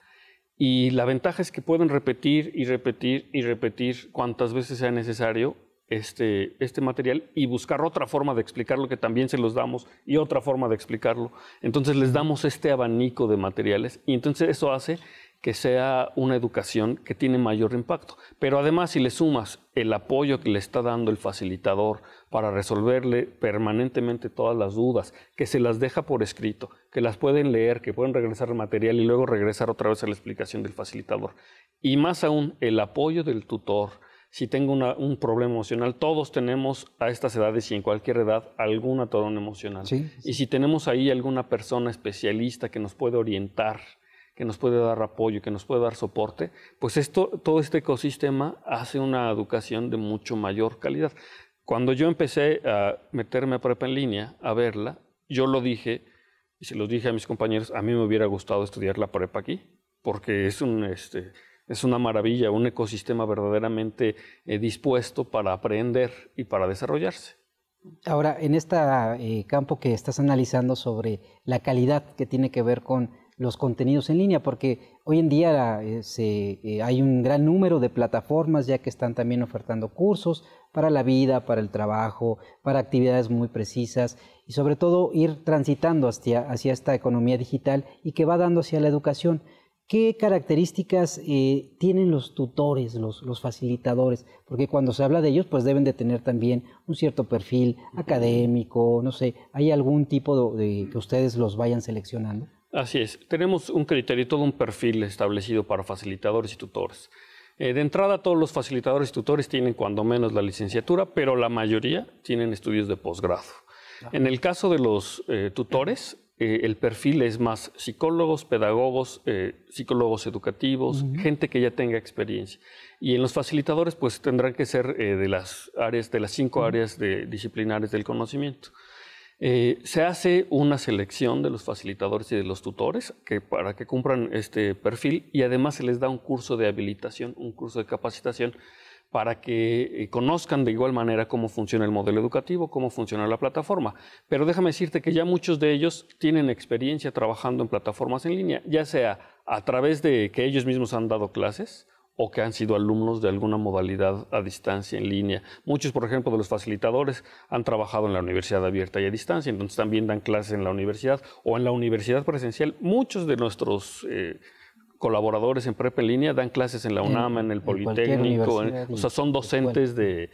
[SPEAKER 2] Y la ventaja es que pueden repetir y repetir y repetir cuantas veces sea necesario este, este material y buscar otra forma de explicarlo que también se los damos y otra forma de explicarlo. Entonces les damos este abanico de materiales y entonces eso hace que sea una educación que tiene mayor impacto. Pero además, si le sumas el apoyo que le está dando el facilitador para resolverle permanentemente todas las dudas, que se las deja por escrito, que las pueden leer, que pueden regresar al material y luego regresar otra vez a la explicación del facilitador. Y más aún, el apoyo del tutor, si tengo un problema emocional, todos tenemos a estas edades y en cualquier edad algún atorón emocional. Y si tenemos ahí alguna persona especialista que nos puede orientar, que nos puede dar apoyo, que nos puede dar soporte, pues esto, todo este ecosistema hace una educación de mucho mayor calidad. Cuando yo empecé a meterme a prepa en línea, a verla, yo lo dije, y se los dije a mis compañeros, a mí me hubiera gustado estudiar la prepa aquí, porque es un... Este, es una maravilla, un ecosistema verdaderamente eh, dispuesto para aprender y para desarrollarse.
[SPEAKER 1] Ahora, en este campo que estás analizando sobre la calidad que tiene que ver con los contenidos en línea, porque hoy en día eh, se, hay un gran número de plataformas ya que están también ofertando cursos para la vida, para el trabajo, para actividades muy precisas y sobre todo ir transitando hacia, hacia esta economía digital y que va dando hacia la educación. ¿Qué características eh, tienen los tutores, los, facilitadores? Porque cuando se habla de ellos, pues deben de tener también un cierto perfil académico, no sé, ¿hay algún tipo de, que ustedes los vayan seleccionando?
[SPEAKER 2] Así es, tenemos un criterio, y todo un perfil establecido para facilitadores y tutores. Eh, de entrada, todos los facilitadores y tutores tienen cuando menos la licenciatura, pero la mayoría tienen estudios de posgrado. En el caso de los eh, tutores, eh, el perfil es más psicólogos, pedagogos, eh, psicólogos educativos, gente que ya tenga experiencia. Y en los facilitadores, pues tendrán que ser eh, de las áreas, de las cinco áreas disciplinares del conocimiento. se hace una selección de los facilitadores y de los tutores que, para que cumplan este perfil y además se les da un curso de habilitación, un curso de capacitación para que eh, conozcan de igual manera cómo funciona el modelo educativo, cómo funciona la plataforma. Pero déjame decirte que ya muchos de ellos tienen experiencia trabajando en plataformas en línea, ya sea a través de que ellos mismos han dado clases o que han sido alumnos de alguna modalidad a distancia en línea. Muchos, por ejemplo, de los facilitadores han trabajado en la universidad abierta y a distancia, entonces también dan clases en la universidad o en la universidad presencial. Muchos de nuestros... Eh, colaboradores en prepe en línea, dan clases en la UNAM, en, el Politécnico, o sea, son docentes de,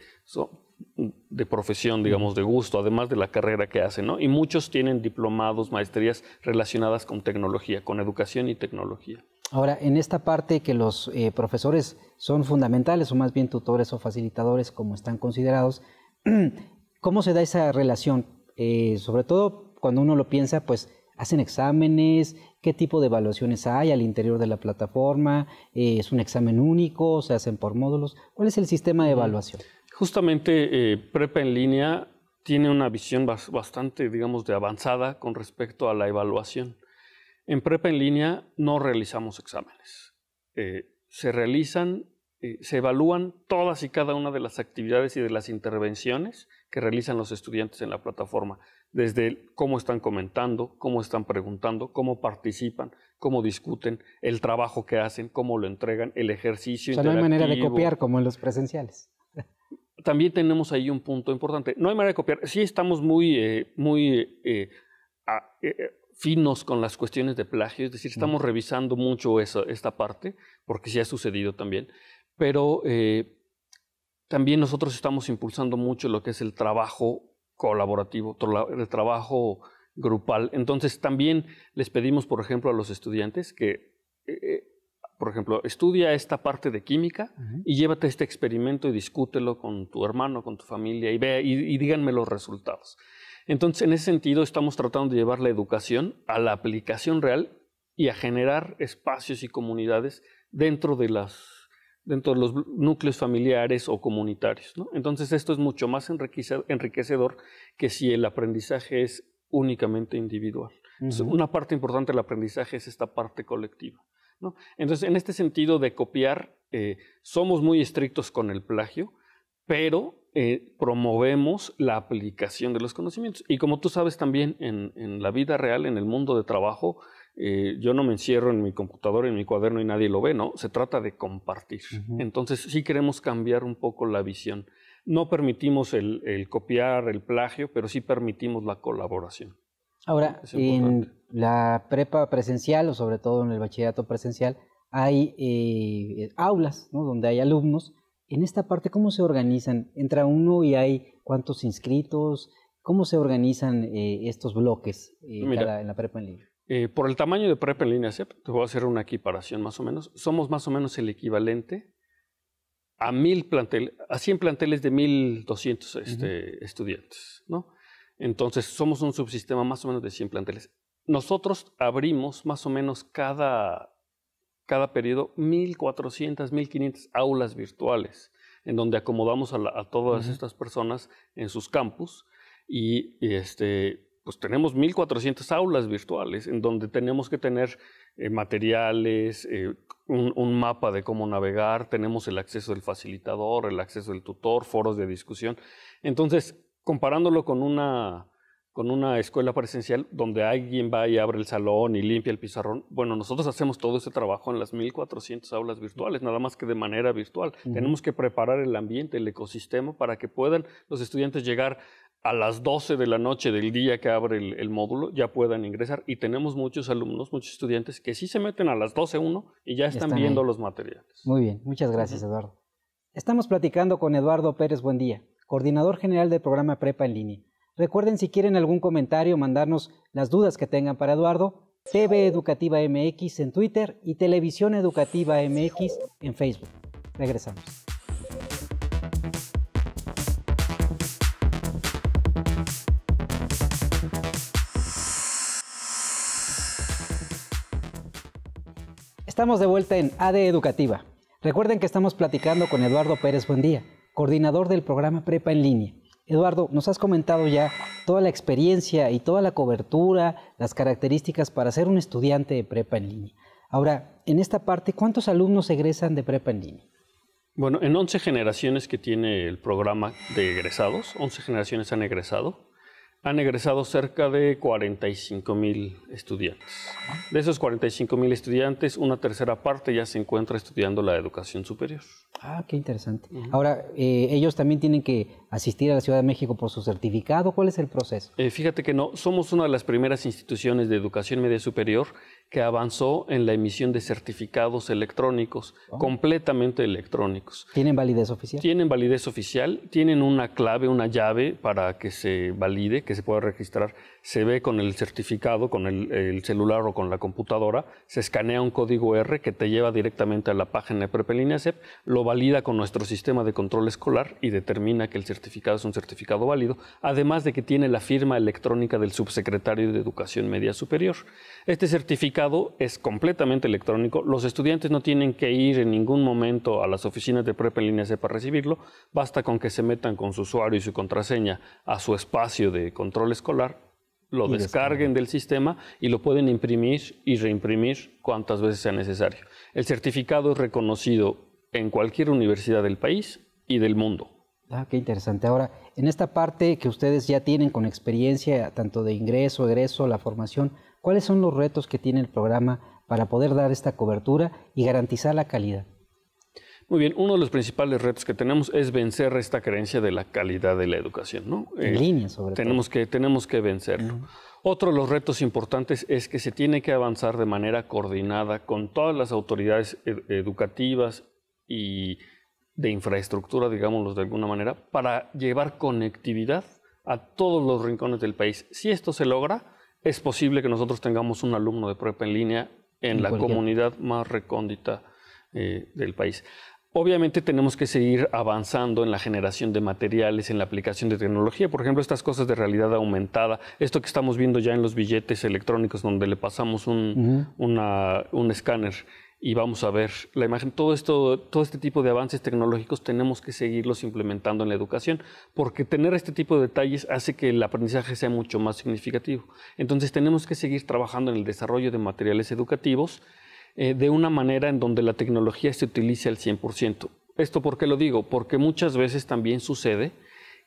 [SPEAKER 2] de profesión, digamos, de gusto, además de la carrera que hacen, ¿no? Y muchos tienen diplomados, maestrías relacionadas con tecnología, con educación y tecnología.
[SPEAKER 1] Ahora, en esta parte que los eh, profesores son fundamentales, o más bien tutores o facilitadores, como están considerados, ¿cómo se da esa relación? Eh, sobre todo cuando uno lo piensa, pues hacen exámenes, qué tipo de evaluaciones hay al interior de la plataforma, eh, es un examen único, se hacen por módulos, ¿cuál es el sistema de evaluación?
[SPEAKER 2] Justamente eh, Prepa en línea tiene una visión bastante, digamos, de avanzada con respecto a la evaluación. En Prepa en línea no realizamos exámenes, eh, se realizan, se evalúan todas y cada una de las actividades y de las intervenciones que realizan los estudiantes en la plataforma desde cómo están comentando, cómo están preguntando, cómo participan, cómo discuten, el trabajo que hacen, cómo lo entregan, el ejercicio. O sea, no hay manera de copiar
[SPEAKER 1] como en los presenciales.
[SPEAKER 2] También tenemos ahí un punto importante. No hay manera de copiar. Sí estamos muy, eh, muy eh, eh, finos con las cuestiones de plagio, es decir, estamos revisando mucho esta parte, porque sí ha sucedido también, pero también nosotros estamos impulsando mucho lo que es el trabajo colaborativo, el trabajo grupal. Entonces también les pedimos, por ejemplo, a los estudiantes que, eh, eh, por ejemplo, estudia esta parte de química y llévate este experimento y discútelo con tu hermano, con tu familia y, vea, y díganme los resultados. Entonces, en ese sentido, estamos tratando de llevar la educación a la aplicación real y a generar espacios y comunidades dentro de las dentro de los núcleos familiares o comunitarios. Entonces esto es mucho más enriquecedor que si el aprendizaje es únicamente individual. una parte importante del aprendizaje es esta parte colectiva. Entonces, en este sentido de copiar, eh, somos muy estrictos con el plagio, pero eh, promovemos la aplicación de los conocimientos. Y como tú sabes también, en la vida real, en el mundo de trabajo, eh, yo no me encierro en mi computadora, en mi cuaderno y nadie lo ve, ¿no? Se trata de compartir. Entonces sí queremos cambiar un poco la visión. No permitimos el, copiar, el plagio, pero sí permitimos la colaboración.
[SPEAKER 1] Ahora, en la prepa presencial o sobre todo en el bachillerato presencial, hay eh, aulas ¿no? donde hay alumnos. En esta parte, ¿cómo se organizan? ¿Entra uno y hay cuántos inscritos? ¿Cómo se organizan eh, estos bloques
[SPEAKER 2] en la prepa en línea? Eh, por el tamaño de PrEP en línea CEP, te voy a hacer una equiparación más o menos, somos más o menos el equivalente a mil a 100 planteles de 1200 este, estudiantes, ¿no? Entonces, somos un subsistema más o menos de 100 planteles. Nosotros abrimos más o menos cada, cada periodo 1400, 1500 aulas virtuales, en donde acomodamos a, todas estas personas en sus campus y este, pues tenemos 1.400 aulas virtuales en donde tenemos que tener eh, materiales, eh, un, mapa de cómo navegar, tenemos el acceso del facilitador, el acceso del tutor, foros de discusión. Entonces, comparándolo con una con una escuela presencial donde alguien va y abre el salón y limpia el pizarrón. Bueno, nosotros hacemos todo ese trabajo en las 1.400 aulas virtuales, nada más que de manera virtual. Tenemos que preparar el ambiente, el ecosistema, para que puedan los estudiantes llegar a las 12 de la noche del día que abre el, módulo ya puedan ingresar y tenemos muchos alumnos, muchos estudiantes que sí se meten a las 12 uno y ya están, viendo los materiales.
[SPEAKER 1] Muy bien, muchas gracias Eduardo. Estamos platicando con Eduardo Pérez Buendía, coordinador general del programa Prepa en línea. Recuerden si quieren algún comentario, mandarnos las dudas que tengan para Eduardo. TV Educativa MX en Twitter y Televisión Educativa MX en Facebook. Regresamos. Estamos de vuelta en AD Educativa. Recuerden que estamos platicando con Eduardo Pérez Buendía, coordinador del programa Prepa en Línea. Eduardo, nos has comentado ya toda la experiencia y toda la cobertura, las características para ser un estudiante de prepa en línea. Ahora, en esta parte, ¿cuántos alumnos egresan de prepa en línea?
[SPEAKER 2] Bueno, en 11 generaciones que tiene el programa de egresados, 11 generaciones han egresado han egresado cerca de 45 mil estudiantes. De esos 45 mil estudiantes, una tercera parte ya se encuentra estudiando la educación superior. Ah,
[SPEAKER 1] qué interesante. Ahora, eh, ellos también tienen que asistir a la Ciudad de México por su certificado. ¿Cuál es el proceso?
[SPEAKER 2] Eh, fíjate que no, somos una de las primeras instituciones de educación media superior que avanzó en la emisión de certificados electrónicos, oh. completamente electrónicos. ¿Tienen validez oficial? Tienen validez oficial, tienen una clave, una llave para que se valide, que se pueda registrar se ve con el certificado, con el, celular o con la computadora, se escanea un código R que te lleva directamente a la página de Prepa CEP, lo valida con nuestro sistema de control escolar y determina que el certificado es un certificado válido, además de que tiene la firma electrónica del subsecretario de Educación Media Superior. Este certificado es completamente electrónico, los estudiantes no tienen que ir en ningún momento a las oficinas de Prepa CEP para recibirlo, basta con que se metan con su usuario y su contraseña a su espacio de control escolar lo descarguen del sistema y lo pueden imprimir y reimprimir cuantas veces sea necesario. El certificado es reconocido en cualquier universidad del país y del mundo.
[SPEAKER 1] Ah, qué interesante. Ahora, en esta parte que ustedes ya tienen con experiencia, tanto de ingreso, egreso, la formación, ¿cuáles son los retos que tiene el programa para poder dar esta cobertura y garantizar la calidad?
[SPEAKER 2] Muy bien, uno de los principales retos que tenemos es vencer esta creencia de la calidad de la educación, ¿no? En eh, línea, sobre tenemos todo. Que, tenemos que vencerlo. Otro de los retos importantes es que se tiene que avanzar de manera coordinada con todas las autoridades educativas y de infraestructura, digámoslo de alguna manera, para llevar conectividad a todos los rincones del país. Si esto se logra, es posible que nosotros tengamos un alumno de prueba en línea en, la comunidad más recóndita eh, del país. Obviamente tenemos que seguir avanzando en la generación de materiales, en la aplicación de tecnología, por ejemplo, estas cosas de realidad aumentada, esto que estamos viendo ya en los billetes electrónicos donde le pasamos un, escáner y vamos a ver la imagen. Todo esto, todo este tipo de avances tecnológicos tenemos que seguirlos implementando en la educación, porque tener este tipo de detalles hace que el aprendizaje sea mucho más significativo. Entonces tenemos que seguir trabajando en el desarrollo de materiales educativos eh, de una manera en donde la tecnología se utilice al 100%. ¿Esto por qué lo digo? Porque muchas veces también sucede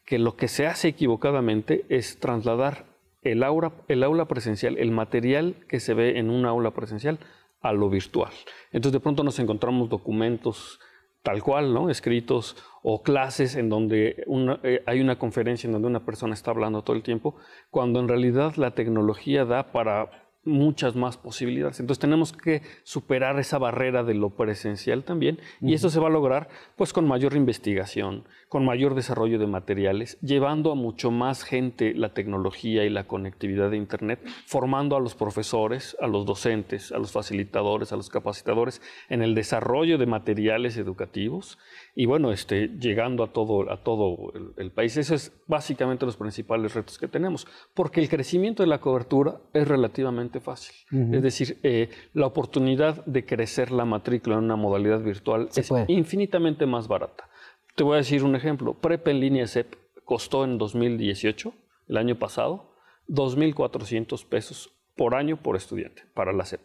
[SPEAKER 2] que lo que se hace equivocadamente es trasladar el aula, el aula presencial, el material que se ve en un aula presencial a lo virtual. Entonces de pronto nos encontramos documentos tal cual, ¿no? escritos o clases en donde eh, hay una conferencia en donde una persona está hablando todo el tiempo, cuando en realidad la tecnología da para muchas más posibilidades. Entonces tenemos que superar esa barrera de lo presencial también y eso se va a lograr pues con mayor investigación, con mayor desarrollo de materiales, llevando a mucho más gente la tecnología y la conectividad de internet, formando a los profesores, a los docentes, a los facilitadores, a los capacitadores en el desarrollo de materiales educativos y bueno, este, llegando a todo, a todo el, el, país. Eso es básicamente los principales retos que tenemos, porque el crecimiento de la cobertura es relativamente fácil. Es decir, eh, la oportunidad de crecer la matrícula en una modalidad virtual es infinitamente más barata. Te voy a decir un ejemplo. Prep en línea CEP costó en 2018, el año pasado, 2.400 pesos por año por estudiante para la CEP.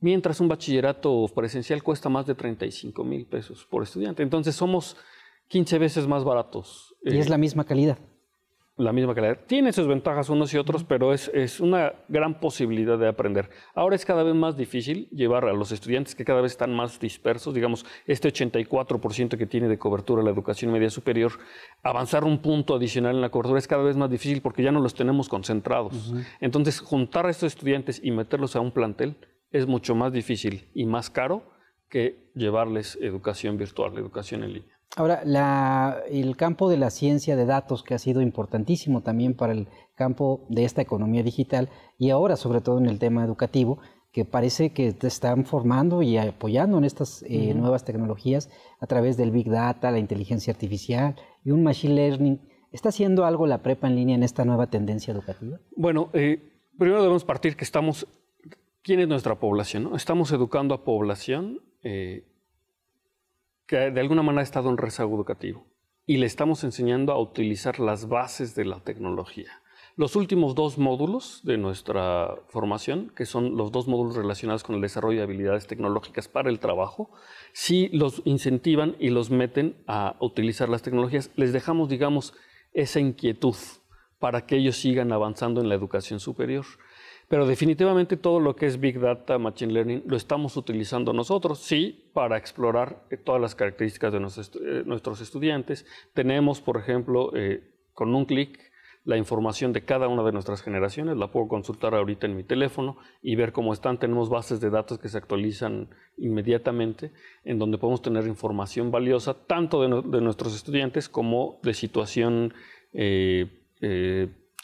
[SPEAKER 2] Mientras un bachillerato presencial cuesta más de 35 mil pesos por estudiante. Entonces somos 15 veces más baratos. Y es eh, la misma calidad la misma calidad. Tiene sus ventajas unos y otros, pero es, una gran posibilidad de aprender. Ahora es cada vez más difícil llevar a los estudiantes que cada vez están más dispersos, digamos, este 84% que tiene de cobertura la educación media superior, avanzar un punto adicional en la cobertura es cada vez más difícil porque ya no los tenemos concentrados. Entonces, juntar a estos estudiantes y meterlos a un plantel es mucho más difícil y más caro que llevarles educación virtual, educación en línea.
[SPEAKER 1] Ahora, la, el campo de la ciencia de datos, que ha sido importantísimo también para el campo de esta economía digital y ahora sobre todo en el tema educativo, que parece que te están formando y apoyando en estas eh, nuevas tecnologías a través del Big Data, la inteligencia artificial y un Machine Learning. ¿Está haciendo algo la prepa en línea en esta nueva tendencia educativa?
[SPEAKER 2] Bueno, eh, primero debemos partir que estamos, ¿quién es nuestra población? No? Estamos educando a población eh, que de alguna manera ha estado en rezago educativo y le estamos enseñando a utilizar las bases de la tecnología. Los últimos dos módulos de nuestra formación, que son los dos módulos relacionados con el desarrollo de habilidades tecnológicas para el trabajo, sí los incentivan y los meten a utilizar las tecnologías. Les dejamos, digamos, esa inquietud para que ellos sigan avanzando en la educación superior. Pero definitivamente todo lo que es Big Data, Machine Learning, lo estamos utilizando nosotros, sí, para explorar eh, todas las características de eh, nuestros, estudiantes. Tenemos, por ejemplo, eh, con un clic, la información de cada una de nuestras generaciones, la puedo consultar ahorita en mi teléfono y ver cómo están. Tenemos bases de datos que se actualizan inmediatamente, en donde podemos tener información valiosa tanto de, nuestros estudiantes como de situación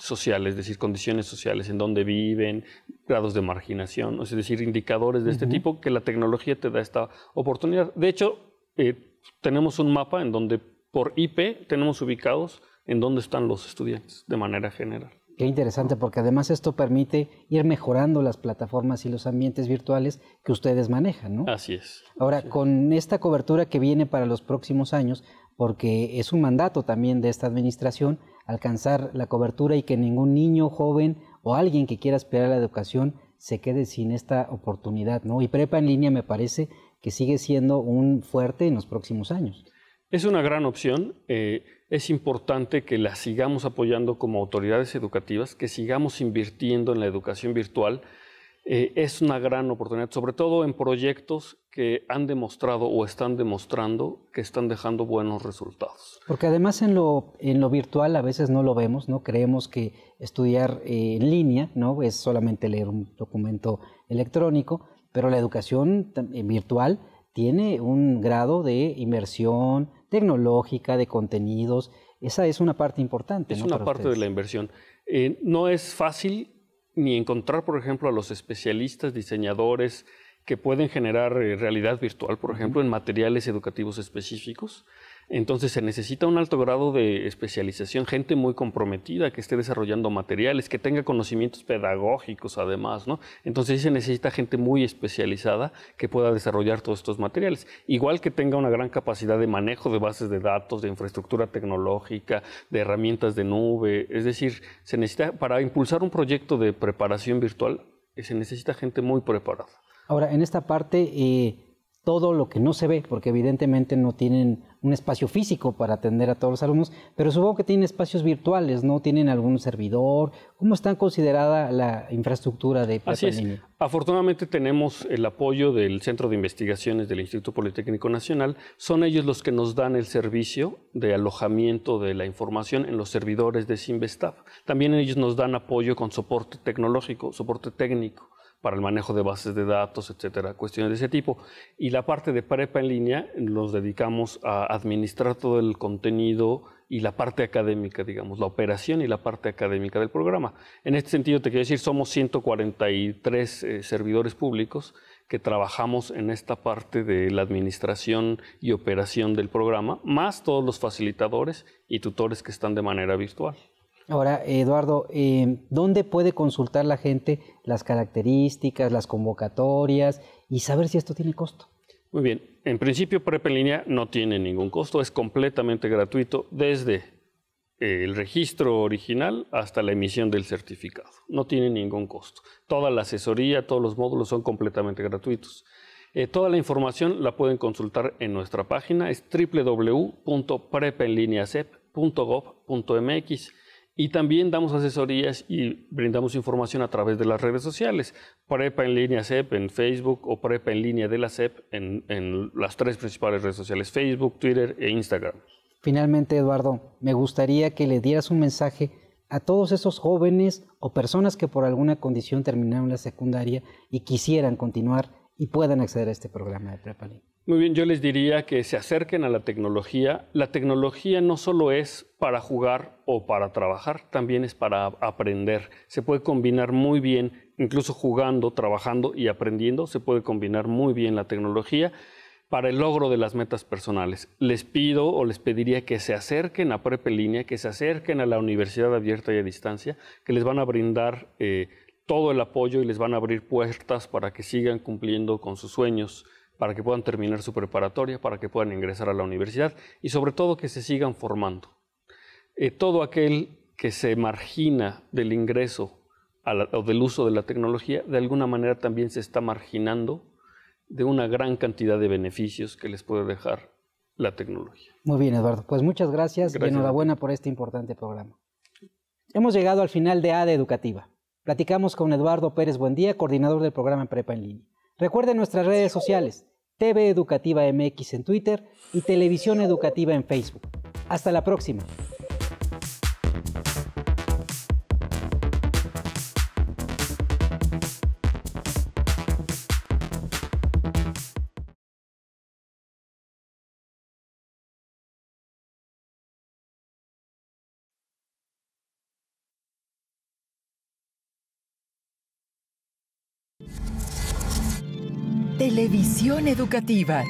[SPEAKER 2] sociales, es decir, condiciones sociales, en dónde viven, grados de marginación, es decir, indicadores de este tipo que la tecnología te da esta oportunidad. De hecho, eh, tenemos un mapa en donde por IP tenemos ubicados en dónde están los estudiantes de manera general.
[SPEAKER 1] Qué interesante, porque además esto permite ir mejorando las plataformas y los ambientes virtuales que ustedes manejan,
[SPEAKER 2] ¿no? Así es.
[SPEAKER 1] Ahora, con esta cobertura que viene para los próximos años, porque es un mandato también de esta administración, alcanzar la cobertura y que ningún niño, joven o alguien que quiera aspirar a la educación se quede sin esta oportunidad, ¿no? Y prepa en línea me parece que sigue siendo un fuerte en los próximos años.
[SPEAKER 2] Es una gran opción. Eh, es importante que la sigamos apoyando como autoridades educativas, que sigamos invirtiendo en la educación virtual eh, es una gran oportunidad, sobre todo en proyectos que han demostrado o están demostrando que están dejando buenos resultados.
[SPEAKER 1] Porque además en lo, en lo virtual a veces no lo vemos, ¿no? Creemos que estudiar eh, en línea, ¿no? Es solamente leer un documento electrónico, pero la educación eh, virtual tiene un grado de inversión tecnológica, de contenidos. Esa es una parte importante. Es una parte
[SPEAKER 2] de la inversión. no es fácil ni encontrar, por ejemplo, a los especialistas, diseñadores que pueden generar eh, realidad virtual, por ejemplo, en materiales educativos específicos. Entonces se necesita un alto grado de especialización, gente muy comprometida que esté desarrollando materiales, que tenga conocimientos pedagógicos además, ¿no? Entonces se necesita gente muy especializada que pueda desarrollar todos estos materiales. Igual que tenga una gran capacidad de manejo de bases de datos, de infraestructura tecnológica, de herramientas de nube, es decir, se necesita para impulsar un proyecto de preparación virtual eh, se necesita gente muy preparada.
[SPEAKER 1] Ahora, en esta parte eh, todo lo que no se ve, porque evidentemente no tienen un espacio físico para atender a todos los alumnos, pero supongo que tienen espacios virtuales, ¿no? ¿Tienen algún servidor? ¿Cómo está considerada la infraestructura de Prepa Así
[SPEAKER 2] Afortunadamente tenemos el apoyo del Centro de Investigaciones del Instituto Politécnico Nacional. Son ellos los que nos dan el servicio de alojamiento de la información en los servidores de Simvestab. También ellos nos dan apoyo con soporte tecnológico, soporte técnico para el manejo de bases de datos, etcétera, cuestiones de ese tipo. Y la parte de prepa en línea nos dedicamos a administrar todo el contenido y la parte académica, digamos, la operación y la parte académica del programa. En este sentido, te quiero decir, somos 143 eh, servidores públicos que trabajamos en esta parte de la administración y operación del programa, más todos los facilitadores y tutores que están de manera virtual.
[SPEAKER 1] Ahora, Eduardo, em, ¿dónde puede consultar la gente las características, las convocatorias y saber si esto tiene costo?
[SPEAKER 2] Muy bien, en principio PrepEnLínea línea no tiene ningún costo, es completamente gratuito desde eh, el registro original hasta la emisión del certificado. No tiene ningún costo. Toda la asesoría, todos los módulos son completamente gratuitos. Eh, toda la información la pueden consultar en nuestra página, es www.prepenlineacep.gov.mx. Y también damos asesorías y brindamos información a través de las redes sociales. Prepa en línea CEP en Facebook o Prepa en línea de la CEP en, en las tres principales redes sociales, Facebook, Twitter e Instagram.
[SPEAKER 1] Finalmente, Eduardo, me gustaría que le dieras un mensaje a todos esos jóvenes o personas que por alguna condición terminaron la secundaria y quisieran continuar y puedan acceder a este programa de Prepa
[SPEAKER 2] Muy bien, yo les diría que se acerquen a la tecnología. La tecnología no solo es para jugar o para trabajar, también es para aprender. Se puede combinar muy bien, incluso jugando, trabajando y aprendiendo, se puede combinar muy bien la tecnología para el logro de las metas personales. Les pido o les pediría que se acerquen a Prepa Línea, que se acerquen a la Universidad Abierta y a Distancia, que les van a brindar eh, todo el apoyo y les van a abrir puertas para que sigan cumpliendo con sus sueños, para que puedan terminar su preparatoria, para que puedan ingresar a la universidad y sobre todo que se sigan formando. Eh, todo aquel que se margina del ingreso o del uso de la tecnología, de alguna manera también se está marginando de una gran cantidad de beneficios que les puede dejar la tecnología.
[SPEAKER 1] Muy bien, Eduardo. Pues muchas gracias, y enhorabuena por este importante programa. Hemos llegado al final de ADE Educativa. Platicamos con Eduardo Pérez Buendía, coordinador del programa Prepa en Línea. Recuerden nuestras redes sociales, TV Educativa MX en Twitter y Televisión Educativa en Facebook. Hasta la próxima. Televisión Educativa.